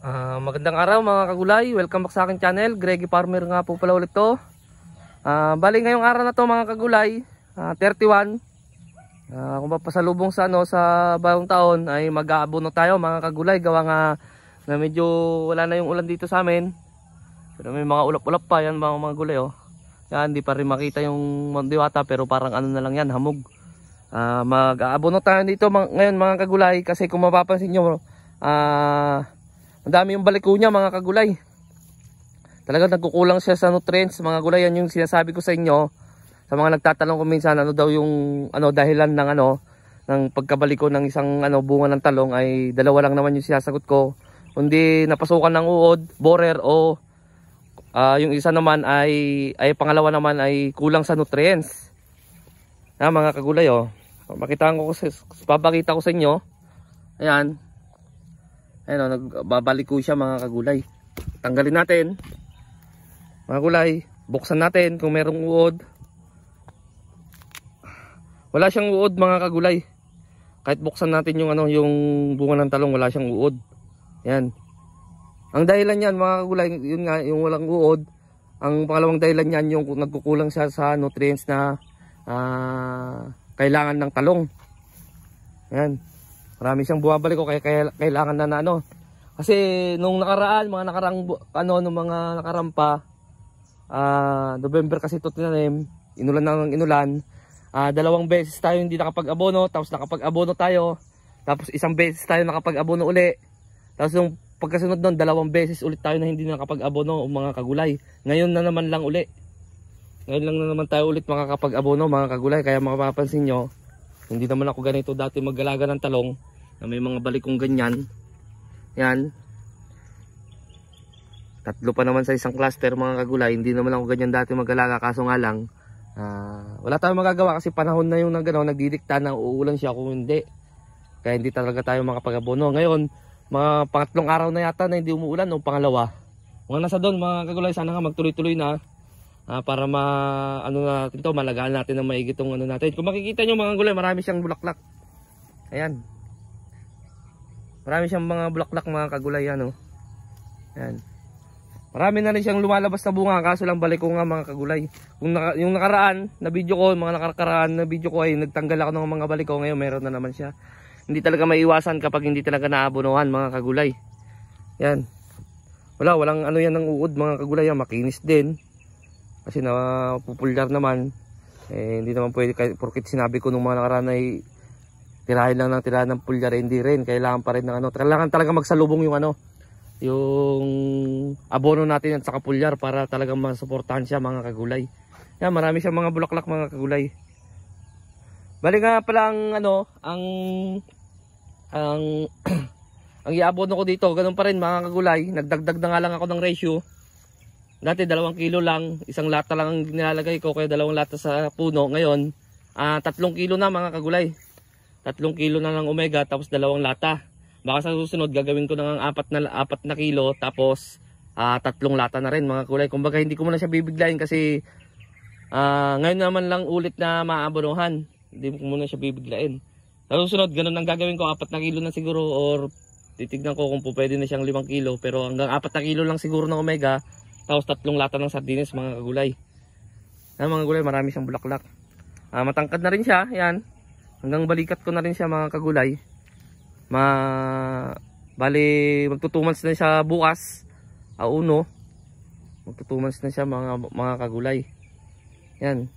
Uh, magandang araw mga kagulay, welcome back sa akin channel, Greggy Farmer nga po pala ulit to uh, Bali ngayong araw na to mga kagulay, uh, 31 uh, Kung papasalubong sa, ano, sa bagong taon ay mag-aabono tayo mga kagulay Gawa nga na medyo wala na yung ulan dito sa amin Pero may mga ulap-ulap pa yan mga, mga gulay oh Yan, hindi pa rin makita yung diwata pero parang ano na lang yan, hamog uh, Mag-aabono tayo dito mga, ngayon mga kagulay kasi kung mapapansin nyo Ah... Uh, ang dami yung baliko niya mga kagulay. Talaga nagkukulang siya sa nutrients mga gulay. Yan yung sinasabi ko sa inyo. Sa mga nagtatanong ko minsan ano daw yung ano, dahilan ng ano ng pagkabaliko ng isang ano bunga ng talong ay dalawa lang naman yung sinasagot ko. Kundi napasukan ng uod, borer o uh, yung isa naman ay ay pangalawa naman ay kulang sa nutrients. Na ah, mga kagulay oh. Makitaan ko, ko sa, papakita ko sa inyo. Ayan. Ayun o, oh, nagbabalik ko siya mga kagulay. Tanggalin natin. Mga gulay, buksan natin kung merong uod. Wala siyang uod mga kagulay. Kahit buksan natin yung ano, yung bunga ng talong, wala siyang uod. Yan. Ang dahilan niyan mga kagulay, yun nga, yung walang uod. Ang pangalawang dahilan niyan yung nagkukulang siya sa nutrients na uh, kailangan ng talong. Yan. Marami siyang bumabalik ko kaya, kailangan na na ano. Kasi nung nakaraan, mga nakarang ano nung mga nakarampa uh, ah, November kasi ito tinanim, inulan nang inulan. Uh, dalawang beses tayo hindi nakapag-abono, tapos nakapag-abono tayo. Tapos isang beses tayo nakapag-abono uli. Tapos yung pagkasunod noon, dalawang beses ulit tayo na hindi nakapag-abono o mga kagulay. Ngayon na naman lang uli. Ngayon lang na naman tayo ulit makakapag-abono mga kagulay. Kaya mapapansin nyo, hindi naman ako ganito dati maggalaga ng talong may mga balikong ganyan yan tatlo pa naman sa isang cluster mga kagulay hindi naman ako ganyan dati mag-alaga kaso nga lang uh, wala tayong magagawa kasi panahon na yung nagano nagdidikta na uulan siya kung hindi kaya hindi talaga tayo makapag-abono ngayon mga pangatlong araw na yata na hindi umuulan o pangalawa mga nasa doon mga kagulay sana nga magtuloy-tuloy na uh, para ma ano natin to malagaan natin ng maigitong ano natin. Kung makikita niyo mga kagulay marami siyang bulaklak. Ayan. Marami siyang mga bulaklak mga kagulay ano. Yan. Marami na rin siyang lumalabas na bunga kaso lang balik ko nga mga kagulay. Kung naka, yung nakaraan na video ko, mga nakakaraan na video ko ay nagtanggal ako ng mga balik ko ngayon meron na naman siya. Hindi talaga maiiwasan kapag hindi talaga naabunuhan mga kagulay. Yan. Wala, walang ano yan ng uod mga kagulay. Yan. Makinis din. Kasi na popular naman. Eh, hindi naman pwede, porket sinabi ko nung mga nakaraan ay tirahin lang ng tirahan ng pulyar hindi rin kailangan pa rin ng ano kailangan talaga magsalubong yung ano yung abono natin at saka pulyar para talagang masuportahan siya mga kagulay yan marami siyang mga bulaklak mga kagulay bali nga pala ang ano ang ang ang iabono ko dito ganun pa rin mga kagulay nagdagdag na nga lang ako ng ratio dati 2 kilo lang isang lata lang ang nilalagay ko kaya dalawang lata sa puno ngayon uh, ah, 3 kilo na mga kagulay tatlong kilo na ng omega tapos dalawang lata. Baka sa susunod gagawin ko na ng apat na, apat na kilo tapos uh, tatlong lata na rin mga kulay. Kumbaga hindi ko muna siya bibiglayin kasi uh, ngayon naman lang ulit na maabonohan. Hindi ko muna siya bibiglayin. Sa susunod ganun ang gagawin ko. Apat na kilo na siguro or titignan ko kung pwede na siyang 5 kilo pero hanggang 4 na kilo lang siguro ng omega tapos tatlong lata ng sardines mga kagulay yan mga gulay marami siyang bulaklak ah, matangkad na rin siya yan hanggang balikat ko na rin siya mga kagulay ma bali magtutumans na siya bukas a ah, uno magtutumans na siya mga mga kagulay yan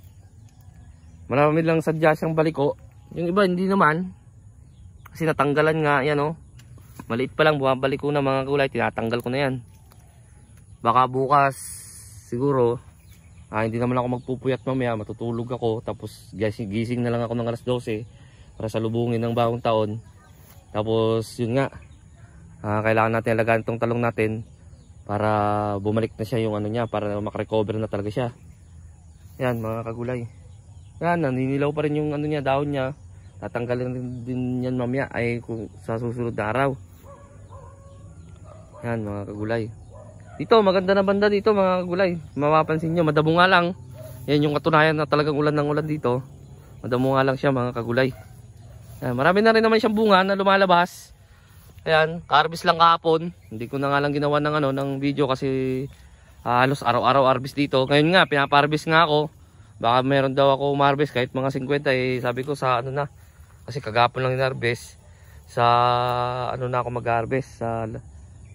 marami lang sadya siyang baliko yung iba hindi naman kasi natanggalan nga yan o oh. maliit pa lang bumabalik ko na mga kagulay tinatanggal ko na yan baka bukas siguro ah, hindi naman ako magpupuyat mamaya, matutulog ako, tapos gising, na lang ako ng alas 12 para sa lubungin ng bagong taon. Tapos yun nga, ah, kailangan natin alagaan itong talong natin para bumalik na siya yung ano niya, para makarecover na talaga siya. Yan mga kagulay. Yan, naninilaw pa rin yung ano niya, dahon niya. Tatanggalin din yan mamaya ay kung sa susunod na araw. Yan mga kagulay. Dito, maganda na banda dito mga gulay. Mapapansin nyo, madamo nga lang. Yan yung katunayan na talagang ulan ng ulan dito. Madamo nga lang siya mga kagulay. Ayan, marami na rin naman siyang bunga na lumalabas. Ayan, harvest lang kahapon. Hindi ko na nga lang ginawa ng, ano, ng video kasi uh, araw-araw harvest dito. Ngayon nga, pinaparvest nga ako. Baka meron daw ako harvest kahit mga 50 eh sabi ko sa ano na. Kasi kagapon lang in-harvest. Sa ano na ako mag-harvest sa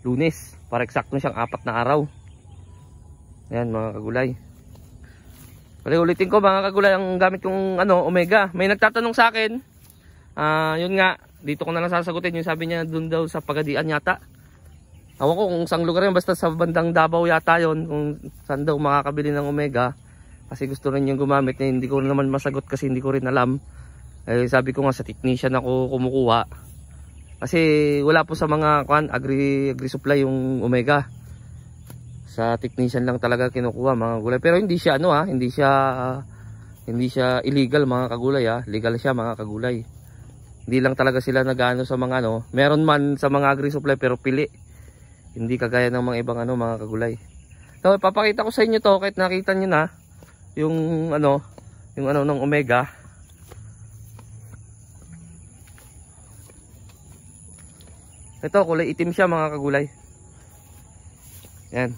lunes para eksakto siyang apat na araw yan mga kagulay Kali ulitin ko mga kagulay ang gamit kong ano, omega may nagtatanong sa akin uh, yun nga dito ko na lang sasagutin yung sabi niya dun daw sa pagadian yata Awan ko kung saan lugar yun, basta sa bandang Davao yata yon kung saan daw makakabili ng Omega. Kasi gusto rin yung gumamit na eh, hindi ko naman masagot kasi hindi ko rin alam. Eh, sabi ko nga sa technician ako kumukuha. Kasi wala po sa mga kwan, agri, agri supply yung Omega. Sa technician lang talaga kinukuha mga gulay. Pero hindi siya ano ha, ah, hindi siya uh, hindi siya illegal mga kagulay ha. Ah. Legal siya mga kagulay. Hindi lang talaga sila nagano sa mga ano. Meron man sa mga agri supply pero pili. Hindi kagaya ng mga ibang ano mga kagulay. So, papakita ko sa inyo to kahit nakita niyo na yung ano, yung ano ng Omega Ito kulay itim siya mga kagulay. Yan.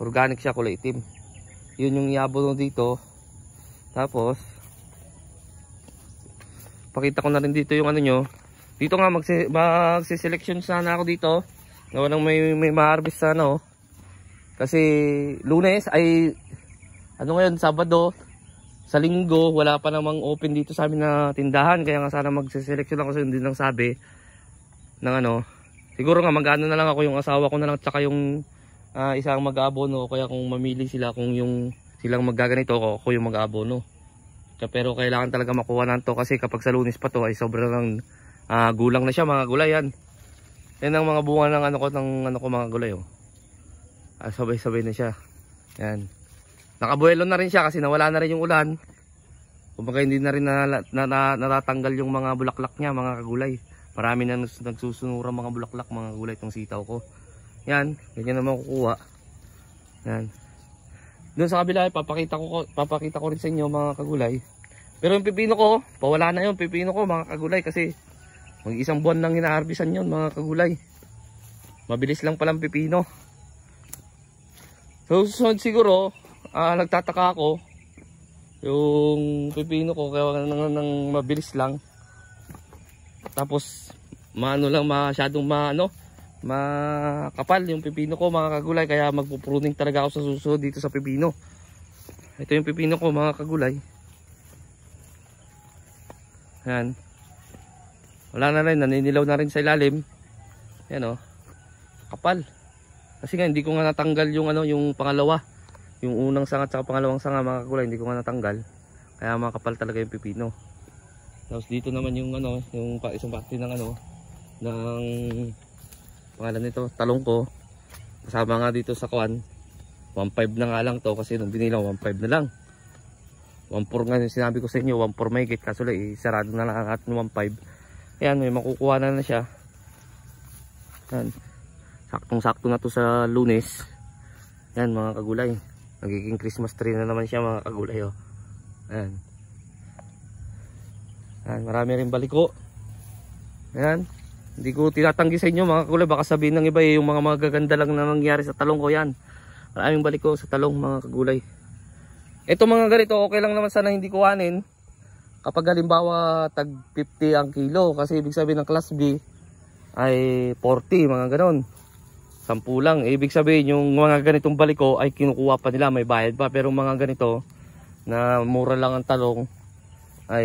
Organic siya kulay itim. Yun yung iabol dito. Tapos pakita ko na rin dito yung ano nyo. Dito nga magse magse-selection sana ako dito. Gawa ng may may ma-harvest sana oh. Kasi Lunes ay ano ngayon Sabado sa linggo wala pa namang open dito sa amin na tindahan kaya nga sana magse-selection ako sa din ang sabi ng ano siguro nga magano na lang ako yung asawa ko na lang tsaka yung uh, isang mag abono kaya kung mamili sila kung yung silang magaganito ako, ako yung mag abono pero kailangan talaga makuha na to kasi kapag sa lunis pa to ay sobrang uh, gulang na siya mga gulay yan yan ang mga bunga ng ano ko ng ano ko mga gulay oh ah, sabay sabay na siya yan nakabuelo na rin siya kasi nawala na rin yung ulan kumbaga hindi na rin na, na, na, natatanggal yung mga bulaklak niya mga kagulay Marami na nagsusunura mga bulaklak, mga gulay itong sitaw ko. Yan, ganyan naman kukuha. Yan. Doon sa kabila, papakita ko, papakita ko rin sa inyo mga kagulay. Pero yung pipino ko, pawala na yung pipino ko mga kagulay kasi mag isang buwan lang hinaharbisan yun mga kagulay. Mabilis lang palang pipino. So susunod siguro, uh, nagtataka ako yung pipino ko kaya nang, nang mabilis lang. Tapos maano lang masyadong maano makapal yung pipino ko mga kagulay kaya magpupruning talaga ako sa susunod dito sa pipino. Ito yung pipino ko mga kagulay. Ayan. Wala na rin naninilaw na rin sa ilalim. Ayan oh. Kapal. Kasi nga hindi ko nga natanggal yung ano yung pangalawa. Yung unang sanga at pangalawang sanga mga kagulay hindi ko nga natanggal. Kaya makapal talaga yung pipino. Tapos dito naman yung ano, yung isang pati ng ano ng pangalan nito, talong ko. Kasama nga dito sa kwan. 1.5 na nga lang to kasi nung binilang 1.5 na lang. 1.4 nga yung sinabi ko sa inyo, 1.4 may gate kaso lang isarado na lang natin 1.5. Ayan, may makukuha na na siya. Ayan. Saktong-sakto na to sa lunes. Ayan mga kagulay. Magiging Christmas tree na naman siya mga kagulay oh. Ayan. Ayan, marami rin baliko. Ayan. Hindi ko tinatanggi sa inyo mga kakulay. Baka sabihin ng iba eh, yung mga magaganda lang na nangyari sa talong ko yan. Maraming baliko sa talong mga kagulay. Ito mga ganito okay lang naman sana hindi kuhanin. Kapag halimbawa tag 50 ang kilo. Kasi ibig sabihin ng class B ay 40 mga ganon. 10 lang. Eh, ibig sabihin yung mga ganitong baliko ay kinukuha pa nila. May bayad pa. Pero mga ganito na mura lang ang talong ay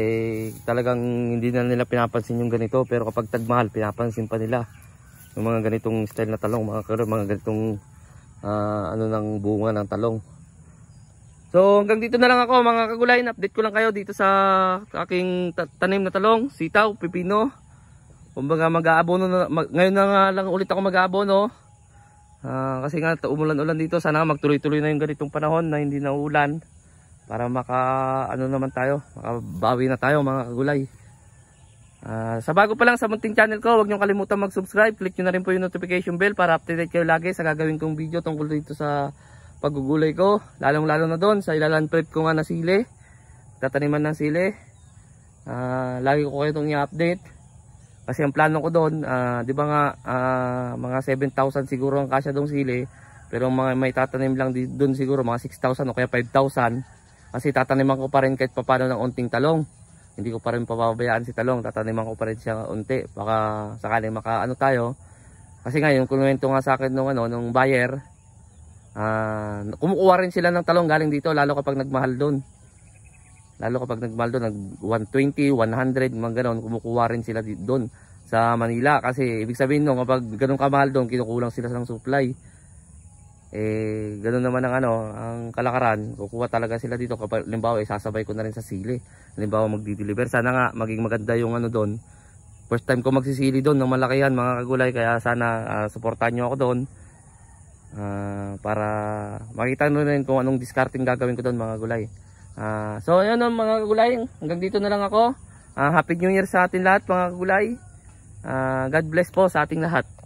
talagang hindi na nila pinapansin yung ganito pero kapag tagmahal pinapansin pa nila yung mga ganitong style na talong mga karo mga ganitong uh, ano ng bunga ng talong so hanggang dito na lang ako mga kagulay update ko lang kayo dito sa aking tanim na talong sitaw pipino kumbaga mag-aabono na, mag ngayon na nga lang ulit ako mag-aabono uh, kasi nga umulan-ulan dito sana magtuloy-tuloy na yung ganitong panahon na hindi na ulan para maka ano naman tayo makabawi na tayo mga kagulay uh, ah, sa bago pa lang sa munting channel ko huwag niyong kalimutan mag subscribe click nyo na rin po yung notification bell para update kayo lagi sa gagawin kong video tungkol dito sa paggugulay ko lalong lalo na doon sa ilalan prep ko nga na sili tataniman ng sili uh, lagi ko kayo itong i-update kasi ang plano ko doon uh, di ba nga uh, mga 7,000 siguro ang kasya doon sili pero mga may tatanim lang doon siguro mga 6,000 o kaya 5,000 kasi tataniman ko pa rin kahit papano ng unting talong. Hindi ko pa rin papabayaan si talong. Tataniman ko pa rin siya unti. Baka sakaling makaano tayo. Kasi ngayon, kumento nga sa akin nung, ano, nung buyer, uh, kumukuha rin sila ng talong galing dito, lalo kapag nagmahal doon. Lalo kapag nagmahal doon, nag 120, 100, mga ganon, kumukuha rin sila doon sa Manila. Kasi ibig sabihin nung no, kapag ganun kamahal doon, kinukulang sila sa supply eh ganoon naman ang ano ang kalakaran kukuha talaga sila dito kapag limbawa isasabay eh, ko na rin sa sili limbawa magdi-deliver sana nga maging maganda yung ano doon first time ko magsisili doon ng malakihan mga kagulay kaya sana uh, ah, supportahan nyo ako doon uh, para makita nyo rin kung anong discarding gagawin ko doon mga gulay uh, ah, so yun ang mga kagulay hanggang dito na lang ako uh, happy new year sa atin lahat mga kagulay uh, God bless po sa ating lahat